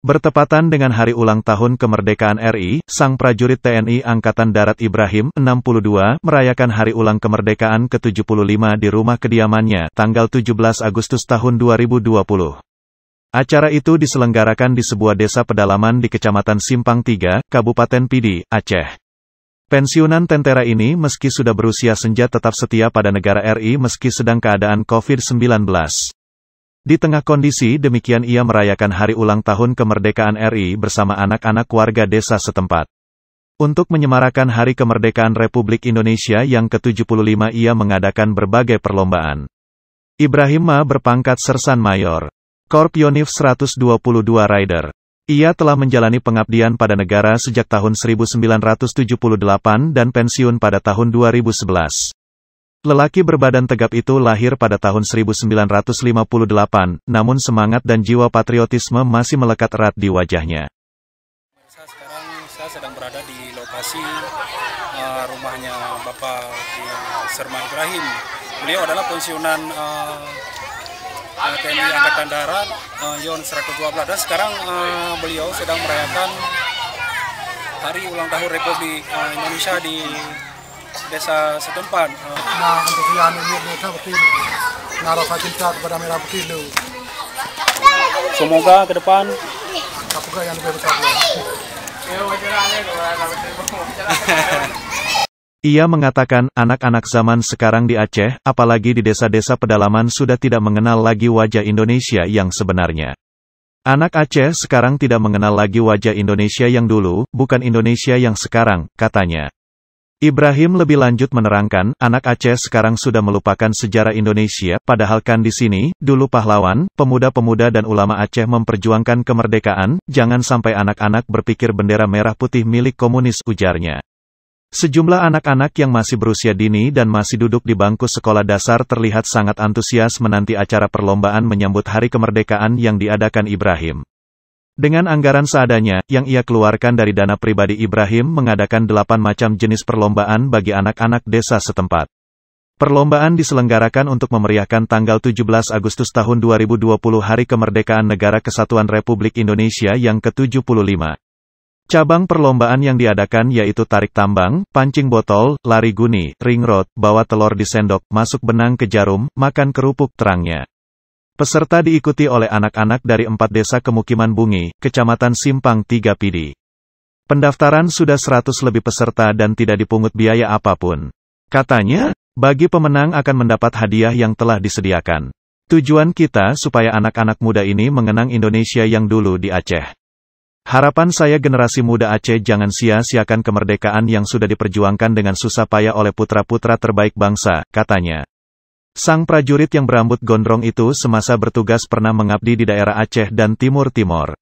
Bertepatan dengan hari ulang tahun kemerdekaan RI, sang prajurit TNI Angkatan Darat Ibrahim, 62, merayakan hari ulang kemerdekaan ke-75 di rumah kediamannya, tanggal 17 Agustus tahun 2020. Acara itu diselenggarakan di sebuah desa pedalaman di Kecamatan Simpang 3, Kabupaten Pidi, Aceh. Pensiunan tentera ini meski sudah berusia senja tetap setia pada negara RI meski sedang keadaan COVID-19. Di tengah kondisi demikian ia merayakan hari ulang tahun kemerdekaan RI bersama anak-anak warga desa setempat. Untuk menyemarakan Hari Kemerdekaan Republik Indonesia yang ke-75 ia mengadakan berbagai perlombaan. Ibrahim Ma berpangkat Sersan Mayor. Korp Yonif 122 Rider. Ia telah menjalani pengabdian pada negara sejak tahun 1978 dan pensiun pada tahun 2011. Lelaki berbadan tegap itu lahir pada tahun 1958, namun semangat dan jiwa patriotisme masih melekat erat di wajahnya. Saya sekarang saya sedang berada di lokasi uh, rumahnya Bapak Serman Ibrahim. Beliau adalah pensiunan uh, eh, eh, TNI Angkatan Darat uh, Yon 112 dan sekarang uh, beliau sedang merayakan hari ulang tahun Republik uh, Indonesia di desa setempat. Nah, untuk yang ini mereka betul narafa kita kepada putih dulu. Semoga ke depan apakah yang lebih besar. Ia mengatakan, anak-anak zaman sekarang di Aceh, apalagi di desa-desa pedalaman sudah tidak mengenal lagi wajah Indonesia yang sebenarnya. Anak Aceh sekarang tidak mengenal lagi wajah Indonesia yang dulu, bukan Indonesia yang sekarang, katanya. Ibrahim lebih lanjut menerangkan, anak Aceh sekarang sudah melupakan sejarah Indonesia, padahal kan di sini, dulu pahlawan, pemuda-pemuda dan ulama Aceh memperjuangkan kemerdekaan, jangan sampai anak-anak berpikir bendera merah putih milik komunis, ujarnya. Sejumlah anak-anak yang masih berusia dini dan masih duduk di bangku sekolah dasar terlihat sangat antusias menanti acara perlombaan menyambut hari kemerdekaan yang diadakan Ibrahim. Dengan anggaran seadanya, yang ia keluarkan dari dana pribadi Ibrahim mengadakan delapan macam jenis perlombaan bagi anak-anak desa setempat. Perlombaan diselenggarakan untuk memeriahkan tanggal 17 Agustus tahun 2020 Hari Kemerdekaan Negara Kesatuan Republik Indonesia yang ke-75. Cabang perlombaan yang diadakan yaitu tarik tambang, pancing botol, lari guni, ring road, bawa telur di sendok, masuk benang ke jarum, makan kerupuk terangnya. Peserta diikuti oleh anak-anak dari empat desa Kemukiman Bungi, Kecamatan Simpang Tiga Pidi. Pendaftaran sudah 100 lebih peserta dan tidak dipungut biaya apapun. Katanya, bagi pemenang akan mendapat hadiah yang telah disediakan. Tujuan kita supaya anak-anak muda ini mengenang Indonesia yang dulu di Aceh. Harapan saya generasi muda Aceh jangan sia-siakan kemerdekaan yang sudah diperjuangkan dengan susah payah oleh putra-putra terbaik bangsa, katanya. Sang prajurit yang berambut gondrong itu semasa bertugas pernah mengabdi di daerah Aceh dan Timur Timur.